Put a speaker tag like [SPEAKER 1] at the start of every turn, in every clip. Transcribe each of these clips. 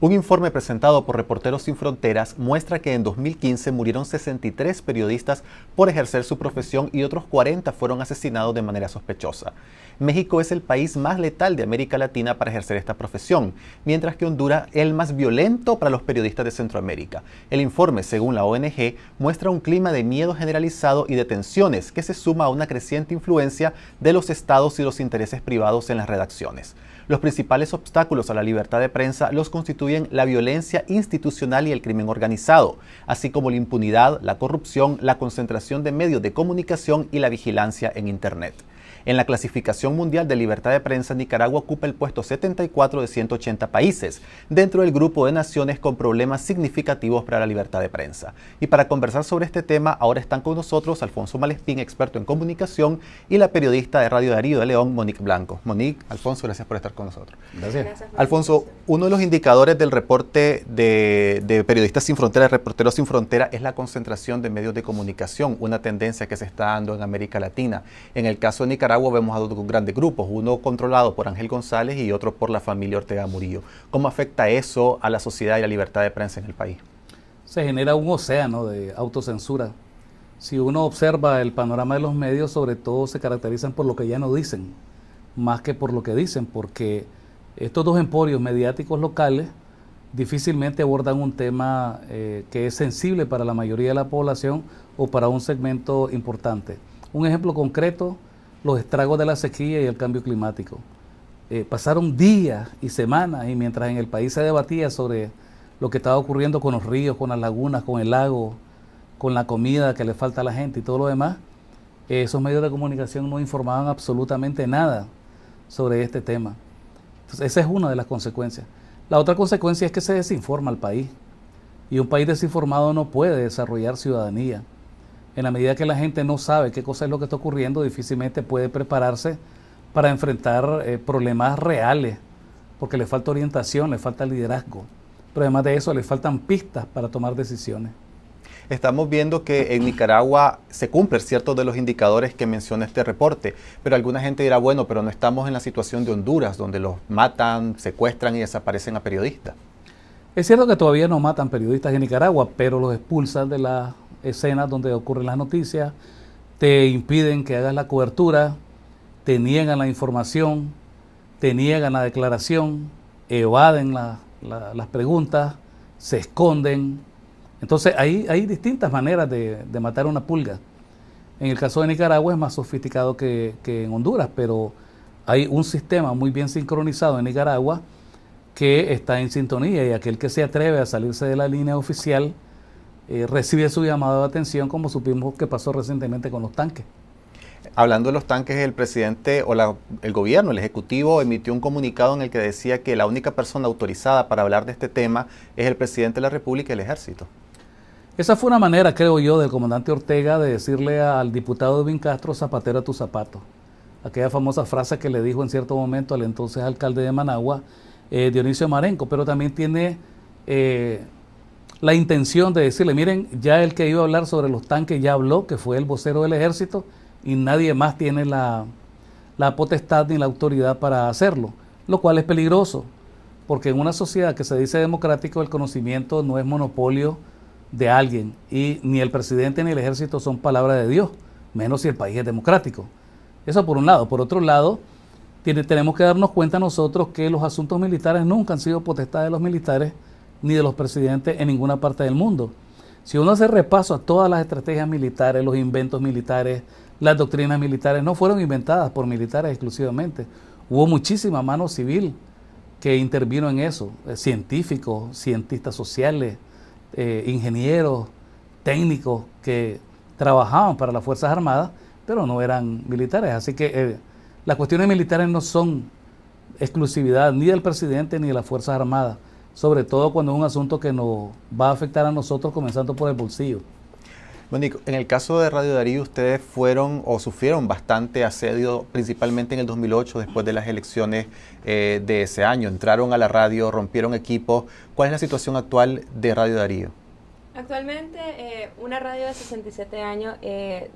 [SPEAKER 1] Un informe presentado por Reporteros Sin Fronteras muestra que en 2015 murieron 63 periodistas por ejercer su profesión y otros 40 fueron asesinados de manera sospechosa. México es el país más letal de América Latina para ejercer esta profesión, mientras que Honduras el más violento para los periodistas de Centroamérica. El informe, según la ONG, muestra un clima de miedo generalizado y de tensiones que se suma a una creciente influencia de los estados y los intereses privados en las redacciones. Los principales obstáculos a la libertad de prensa los constituyen la violencia institucional y el crimen organizado, así como la impunidad, la corrupción, la concentración de medios de comunicación y la vigilancia en Internet. En la clasificación mundial de libertad de prensa, Nicaragua ocupa el puesto 74 de 180 países, dentro del grupo de naciones con problemas significativos para la libertad de prensa. Y para conversar sobre este tema, ahora están con nosotros Alfonso Malespín, experto en comunicación, y la periodista de Radio Darío de León, Monique Blanco. Monique, Alfonso, gracias por estar con nosotros. Gracias. gracias Alfonso, uno de los indicadores del reporte de, de Periodistas Sin Fronteras, Reporteros Sin Fronteras, es la concentración de medios de comunicación, una tendencia que se está dando en América Latina. En el caso de Nicaragua, vemos a dos grandes grupos, uno controlado por Ángel González y otro por la familia Ortega Murillo. ¿Cómo afecta eso a la sociedad y la libertad de prensa en el país?
[SPEAKER 2] Se genera un océano de autocensura. Si uno observa el panorama de los medios, sobre todo se caracterizan por lo que ya no dicen, más que por lo que dicen, porque estos dos emporios mediáticos locales difícilmente abordan un tema eh, que es sensible para la mayoría de la población o para un segmento importante. Un ejemplo concreto los estragos de la sequía y el cambio climático. Eh, pasaron días y semanas y mientras en el país se debatía sobre lo que estaba ocurriendo con los ríos, con las lagunas, con el lago, con la comida que le falta a la gente y todo lo demás, eh, esos medios de comunicación no informaban absolutamente nada sobre este tema. esa es una de las consecuencias. La otra consecuencia es que se desinforma al país y un país desinformado no puede desarrollar ciudadanía en la medida que la gente no sabe qué cosa es lo que está ocurriendo, difícilmente puede prepararse para enfrentar eh, problemas reales, porque le falta orientación, le falta liderazgo, pero además de eso le faltan pistas para tomar decisiones.
[SPEAKER 1] Estamos viendo que en Nicaragua se cumplen ciertos de los indicadores que menciona este reporte, pero alguna gente dirá, bueno, pero no estamos en la situación de Honduras, donde los matan, secuestran y desaparecen a periodistas.
[SPEAKER 2] Es cierto que todavía no matan periodistas en Nicaragua, pero los expulsan de, la, escenas donde ocurren las noticias, te impiden que hagas la cobertura, te niegan la información, te niegan la declaración, evaden las preguntas, se esconden. Entonces hay, hay distintas maneras de, matar una pulga. En el caso de Nicaragua es más sofisticado que, que en Honduras, pero hay un sistema muy bien sincronizado en Nicaragua que está en sintonía y aquel que se atreve a salirse de la línea oficial, eh, recibe su llamado de atención, como supimos que pasó recientemente con los tanques.
[SPEAKER 1] Hablando de los tanques, el presidente o el gobierno, el ejecutivo, emitió un comunicado en el que decía que la única persona autorizada para hablar de este tema es el presidente de la República y el ejército.
[SPEAKER 2] Esa fue una manera, creo yo, del comandante Ortega de decirle al diputado Edwin Castro, zapatera tu zapato. Aquella famosa frase que le dijo en cierto momento al entonces alcalde de Managua, eh, Dionisio Marenco, pero también tiene eh, la intención de decirle, miren, ya el que iba a hablar sobre los tanques ya habló, que fue el vocero del ejército, y nadie más tiene la, potestad ni la autoridad para hacerlo, lo cual es peligroso, porque en una sociedad que se dice democrático el conocimiento no es monopolio de alguien, y ni el presidente ni el ejército son palabra de Dios, menos si el país es democrático. Eso por un lado. Por otro lado, tenemos que darnos cuenta nosotros que los asuntos militares nunca han sido potestad de los militares, ni de los presidentes en ninguna parte del mundo. Si uno hace repaso a todas las estrategias militares, los inventos militares, las doctrinas militares, no fueron inventadas por militares exclusivamente. Hubo muchísima mano civil que intervino en eso, eh, científicos, cientistas sociales, eh, ingenieros, técnicos que trabajaban para las Fuerzas Armadas, pero no eran militares. Así que eh, las cuestiones militares no son exclusividad ni del presidente ni de las Fuerzas Armadas sobre todo cuando es un asunto que nos va a afectar a nosotros comenzando por el bolsillo.
[SPEAKER 1] Mónico, en el caso de Radio Darío, ustedes fueron o sufrieron bastante asedio, principalmente en el 2008, después de las elecciones eh, de ese año. Entraron a la radio, rompieron equipos. ¿Cuál es la situación actual de Radio Darío?
[SPEAKER 3] Actualmente, eh, una radio de 67 años, eh,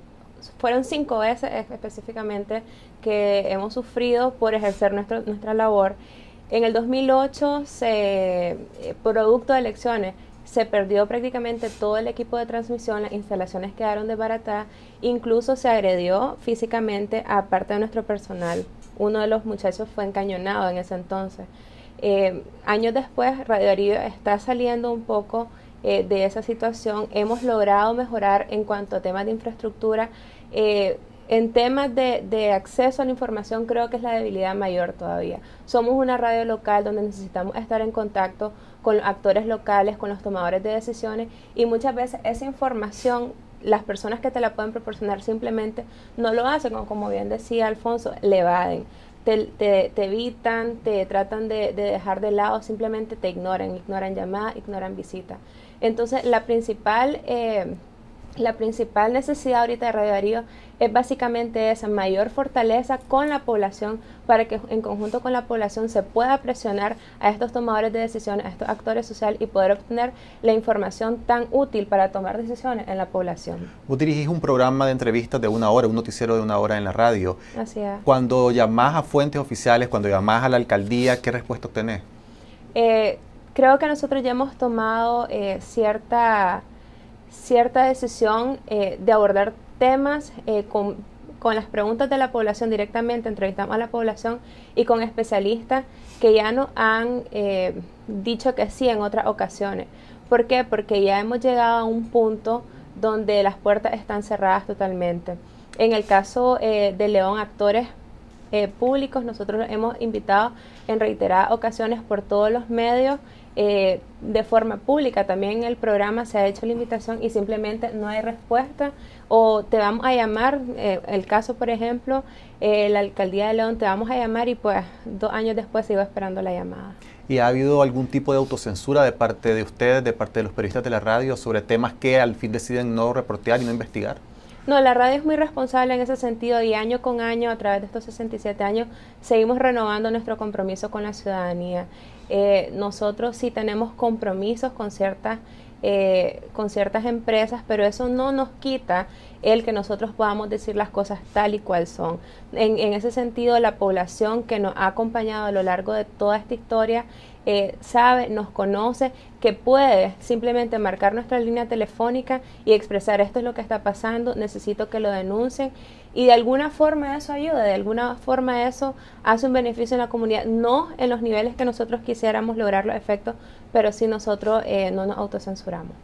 [SPEAKER 3] fueron cinco veces específicamente que hemos sufrido por ejercer nuestra labor. En el 2008, se, eh, producto de elecciones, se perdió prácticamente todo el equipo de transmisión, las instalaciones quedaron desbaratadas, incluso se agredió físicamente a parte de nuestro personal. Uno de los muchachos fue encañonado en ese entonces. Eh, años después, Radio Arriba está saliendo un poco eh, de esa situación. Hemos logrado mejorar en cuanto a temas de infraestructura. En temas de, acceso a la información creo que es la debilidad mayor todavía. Somos una radio local donde necesitamos estar en contacto con actores locales, con los tomadores de decisiones y muchas veces esa información las personas que te la pueden proporcionar simplemente no lo hacen, como bien decía Alfonso, le evaden. Te, evitan, te tratan de, dejar de lado, simplemente te ignoran, ignoran llamadas, ignoran visitas. Entonces, la principal eh, la principal necesidad ahorita de Radio Darío es básicamente esa mayor fortaleza con la población para que en conjunto con la población se pueda presionar a estos tomadores de decisiones, a estos actores sociales y poder obtener la información tan útil para tomar decisiones en la población.
[SPEAKER 1] Vos dirigís un programa de entrevistas de una hora, un noticiero de una hora en la radio. Así es. Cuando llamás a fuentes oficiales, cuando llamás a la alcaldía, ¿qué respuesta obtenés?
[SPEAKER 3] Eh, creo que nosotros ya hemos tomado eh, cierta cierta decisión eh, de abordar temas eh, con, las preguntas de la población directamente, entrevistamos a la población y con especialistas que ya nos han eh, dicho que sí en otras ocasiones. ¿Por qué? Porque ya hemos llegado a un punto donde las puertas están cerradas totalmente. En el caso de León Actores Públicos, nosotros hemos invitado en reiteradas ocasiones por todos los medios eh, de forma pública también el programa se ha hecho la invitación y simplemente no hay respuesta o te vamos a llamar, eh, el caso por ejemplo, eh, la alcaldía de León te vamos a llamar y pues dos años después sigo esperando la llamada.
[SPEAKER 1] ¿Y ha habido algún tipo de autocensura de parte de ustedes, de parte de los periodistas de la radio sobre temas que al fin deciden no reportear y no investigar?
[SPEAKER 3] No, la radio es muy responsable en ese sentido y año con año, a través de estos 67 años, seguimos renovando nuestro compromiso con la ciudadanía. Eh, nosotros sí tenemos compromisos con ciertas, eh, con ciertas empresas, pero eso no nos quita el que nosotros podamos decir las cosas tal y cual son. En, en ese sentido, la población que nos ha acompañado a lo largo de toda esta historia eh, sabe, nos conoce, que puede simplemente marcar nuestra línea telefónica y expresar esto es lo que está pasando, necesito que lo denuncien y de alguna forma eso ayuda, de alguna forma eso hace un beneficio en la comunidad, no en los niveles que nosotros quisiéramos lograr los efectos, pero si nosotros eh, no nos autocensuramos.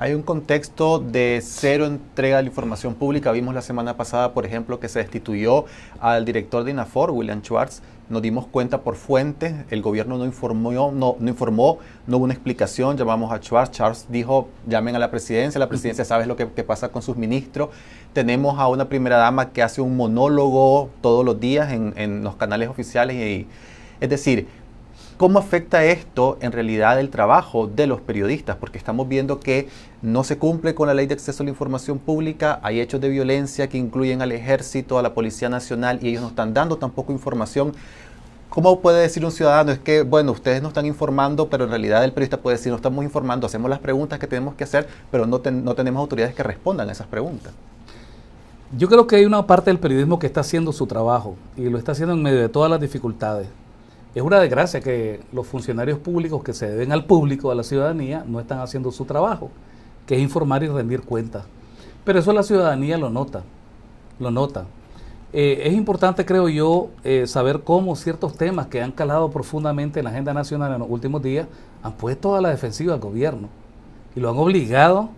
[SPEAKER 1] Hay un contexto de cero entrega de la información pública. Vimos la semana pasada, por ejemplo, que se destituyó al director de INAFOR, William Schwartz. Nos dimos cuenta por fuentes, el gobierno no informó, no, informó, no hubo una explicación, llamamos a Schwartz, Charles dijo, llamen a la presidencia, la presidencia sabe lo que, pasa con sus ministros. Tenemos a una primera dama que hace un monólogo todos los días en, los canales oficiales y, es decir, ¿Cómo afecta esto en realidad el trabajo de los periodistas? Porque estamos viendo que no se cumple con la ley de acceso a la información pública, hay hechos de violencia que incluyen al ejército, a la Policía Nacional y ellos no están dando tampoco información. ¿Cómo puede decir un ciudadano? Es que, bueno, ustedes no están informando, pero en realidad el periodista puede decir, no estamos informando, hacemos las preguntas que tenemos que hacer, pero no, no tenemos autoridades que respondan a esas preguntas.
[SPEAKER 2] Yo creo que hay una parte del periodismo que está haciendo su trabajo y lo está haciendo en medio de todas las dificultades es una desgracia que los funcionarios públicos que se deben al público, a la ciudadanía, no están haciendo su trabajo, que es informar y rendir cuentas. Pero eso la ciudadanía lo nota, lo nota. Eh, es importante, creo yo, eh, saber cómo ciertos temas que han calado profundamente en la agenda nacional en los últimos días han puesto a la defensiva al gobierno y lo han obligado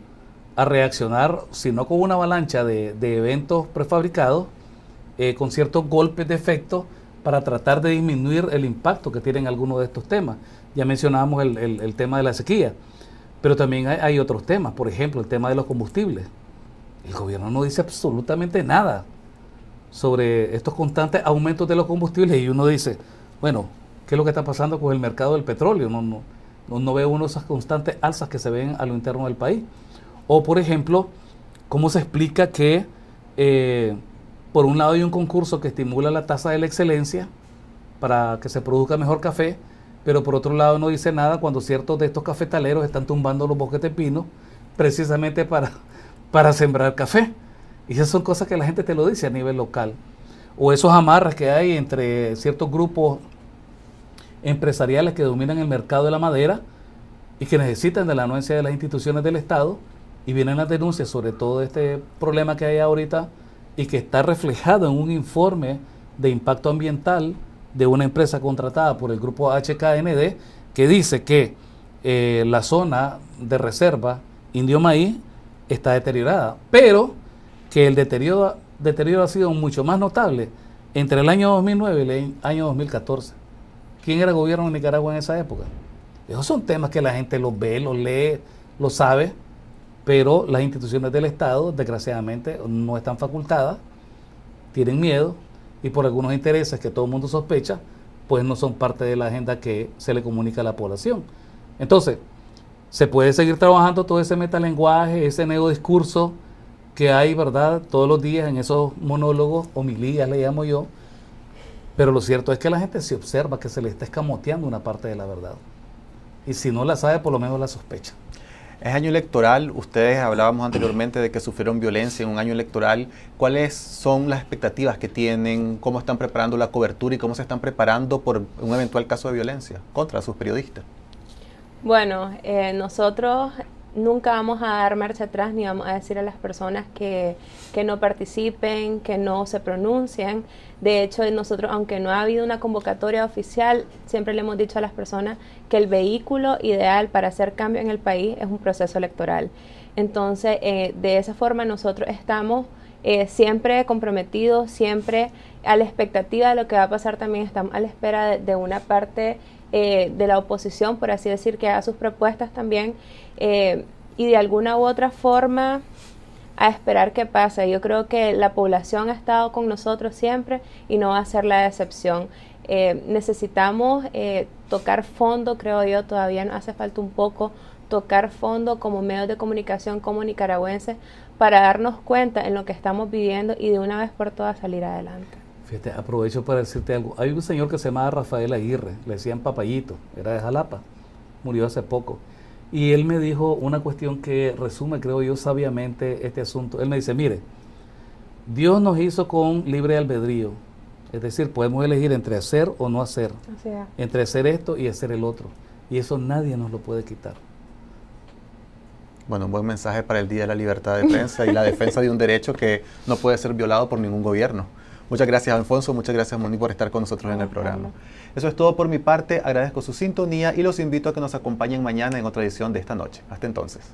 [SPEAKER 2] a reaccionar, si no con una avalancha de, eventos prefabricados, eh, con ciertos golpes de efecto, para tratar de disminuir el impacto que tienen algunos de estos temas. Ya mencionábamos el, tema de la sequía, pero también hay, otros temas, por ejemplo, el tema de los combustibles. El gobierno no dice absolutamente nada sobre estos constantes aumentos de los combustibles y uno dice, bueno, ¿qué es lo que está pasando con el mercado del petróleo? No, no, no ve uno esas constantes alzas que se ven a lo interno del país. O, por ejemplo, ¿cómo se explica que... Eh, por un lado hay un concurso que estimula la tasa de la excelencia para que se produzca mejor café, pero por otro lado no dice nada cuando ciertos de estos cafetaleros están tumbando los bosques de pino precisamente para, para sembrar café. Y esas son cosas que la gente te lo dice a nivel local. O esos amarras que hay entre ciertos grupos empresariales que dominan el mercado de la madera y que necesitan de la anuencia de las instituciones del Estado y vienen las denuncias sobre todo este problema que hay ahorita y que está reflejado en un informe de impacto ambiental de una empresa contratada por el grupo HKND que dice que eh, la zona de reserva Indio Maíz está deteriorada, pero que el deterioro, deterioro ha sido mucho más notable entre el año 2009 y el año 2014. ¿Quién era el gobierno de Nicaragua en esa época? Esos son temas que la gente los ve, los lee, los sabe, pero las instituciones del Estado, desgraciadamente, no están facultadas, tienen miedo y por algunos intereses que todo el mundo sospecha, pues no son parte de la agenda que se le comunica a la población. Entonces, se puede seguir trabajando todo ese metalenguaje, ese discurso que hay, ¿verdad?, todos los días en esos monólogos, homilías le llamo yo, pero lo cierto es que la gente se observa que se le está escamoteando una parte de la verdad. Y si no la sabe, por lo menos la sospecha.
[SPEAKER 1] Es año electoral, ustedes hablábamos anteriormente de que sufrieron violencia en un año electoral. ¿Cuáles son las expectativas que tienen? ¿Cómo están preparando la cobertura y cómo se están preparando por un eventual caso de violencia contra sus periodistas?
[SPEAKER 3] Bueno, eh, nosotros nunca vamos a dar marcha atrás ni vamos a decir a las personas que, no participen, que no se pronuncien. De hecho, nosotros, aunque no ha habido una convocatoria oficial, siempre le hemos dicho a las personas que el vehículo ideal para hacer cambio en el país es un proceso electoral. Entonces, eh, de esa forma nosotros estamos eh, siempre comprometidos, siempre a la expectativa de lo que va a pasar también, estamos a la espera de una parte eh, de la oposición, por así decir, que haga sus propuestas también eh, y de alguna u otra forma a esperar qué pasa. Yo creo que la población ha estado con nosotros siempre y no va a ser la excepción. Eh, necesitamos tocar fondo, creo yo, todavía hace falta un poco tocar fondo como medios de comunicación, como nicaragüenses, para darnos cuenta en lo que estamos viviendo y de una vez por todas salir adelante
[SPEAKER 2] aprovecho para decirte algo. Hay un señor que se llama Rafael Aguirre, le decían Papayito, era de Jalapa, murió hace poco. Y él me dijo una cuestión que resume, creo yo, sabiamente este asunto. Él me dice, mire, Dios nos hizo con libre albedrío. Es decir, podemos elegir entre hacer o no hacer. Entre hacer esto y hacer el otro. Y eso nadie nos lo puede quitar. Bueno, un buen mensaje para el Día de la Libertad de Prensa y la defensa de
[SPEAKER 1] un derecho que no puede ser violado por ningún gobierno. Muchas gracias, Alfonso. Muchas gracias, Moni, por estar con nosotros en el programa. Eso es todo por mi parte. Agradezco su sintonía y los invito a que nos acompañen mañana en otra edición de esta noche. Hasta entonces.